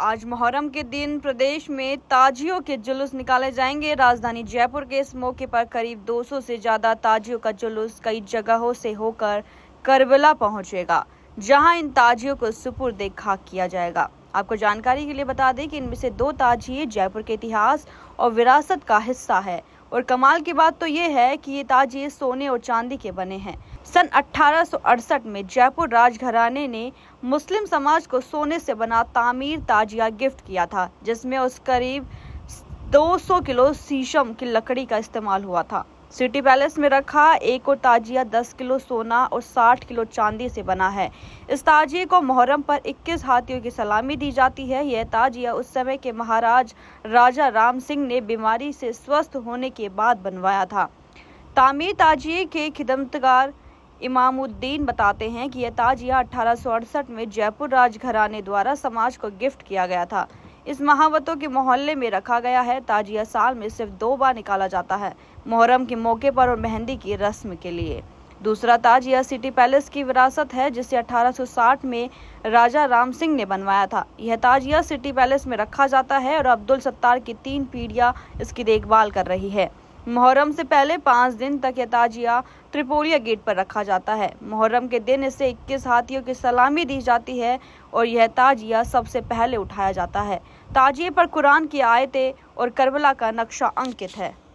आज मुहर्रम के दिन प्रदेश में ताजियों के जुलूस निकाले जाएंगे राजधानी जयपुर के इस मौके पर करीब 200 से ज्यादा ताजियों का जुलूस कई जगहों से होकर करबला पहुंचेगा जहां इन ताजियों को सुपुर्द खाक किया जाएगा आपको जानकारी के लिए बता दें कि इनमें से दो ताजिए जयपुर के इतिहास और विरासत का हिस्सा है और कमाल की बात तो ये है कि ये ताज ये सोने और चांदी के बने हैं सन 1868 में जयपुर राजघराने ने मुस्लिम समाज को सोने से बना तामीर ताजिया गिफ्ट किया था जिसमें उस करीब 200 किलो शीशम की लकड़ी का इस्तेमाल हुआ था सिटी पैलेस में रखा एक और ताजिया 10 किलो सोना और 60 किलो चांदी से बना है इस ताजिए को मुहर्रम पर 21 हाथियों की सलामी दी जाती है यह ताजिया उस समय के महाराज राजा राम सिंह ने बीमारी से स्वस्थ होने के बाद बनवाया था तामीर ताजिए के खिदमतगार इमामुद्दीन बताते हैं कि यह ताजिया अठारह में जयपुर राजघराने द्वारा समाज को गिफ्ट किया गया था इस महावतों के मोहल्ले में रखा गया है ताजिया साल में सिर्फ दो बार निकाला जाता है मुहर्रम के मौके पर और मेहंदी की रस्म के लिए दूसरा ताजिया सिटी पैलेस की विरासत है जिसे 1860 में राजा राम सिंह ने बनवाया था यह ताजिया सिटी पैलेस में रखा जाता है और अब्दुल सत्तार की तीन पीढ़ियां इसकी देखभाल कर रही है मुहर्रम से पहले पाँच दिन तक यह ताजिया त्रिपोलिया गेट पर रखा जाता है मुहर्रम के दिन इसे इक्कीस हाथियों की सलामी दी जाती है और यह ताजिया सबसे पहले उठाया जाता है ताजिए पर कुरान की आयतें और करबला का नक्शा अंकित है